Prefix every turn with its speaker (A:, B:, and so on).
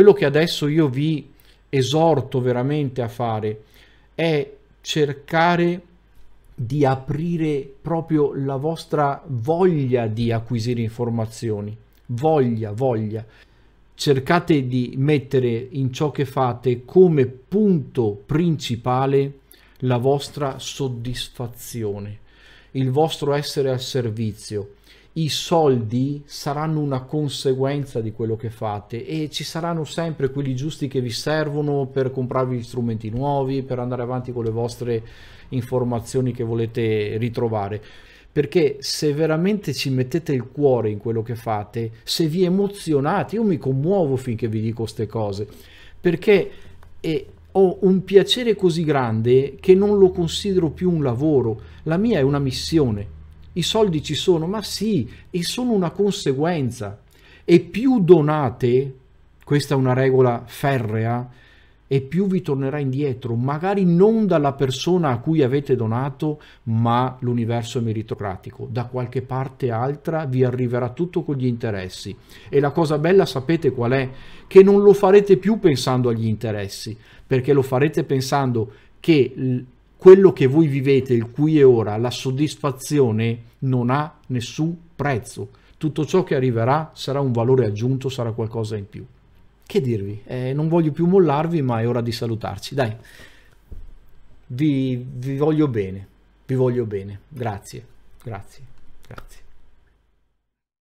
A: Quello che adesso io vi esorto veramente a fare è cercare di aprire proprio la vostra voglia di acquisire informazioni. Voglia, voglia. Cercate di mettere in ciò che fate come punto principale la vostra soddisfazione, il vostro essere al servizio i soldi saranno una conseguenza di quello che fate e ci saranno sempre quelli giusti che vi servono per comprarvi strumenti nuovi, per andare avanti con le vostre informazioni che volete ritrovare perché se veramente ci mettete il cuore in quello che fate, se vi emozionate, io mi commuovo finché vi dico queste cose, perché è, ho un piacere così grande che non lo considero più un lavoro, la mia è una missione i soldi ci sono, ma sì, e sono una conseguenza. E più donate, questa è una regola ferrea, e più vi tornerà indietro, magari non dalla persona a cui avete donato, ma l'universo meritocratico. Da qualche parte altra vi arriverà tutto con gli interessi. E la cosa bella sapete qual è? Che non lo farete più pensando agli interessi, perché lo farete pensando che quello che voi vivete, il qui e ora, la soddisfazione non ha nessun prezzo. Tutto ciò che arriverà sarà un valore aggiunto, sarà qualcosa in più. Che dirvi? Eh, non voglio più mollarvi, ma è ora di salutarci. Dai, vi, vi voglio bene, vi voglio bene. Grazie, grazie, grazie.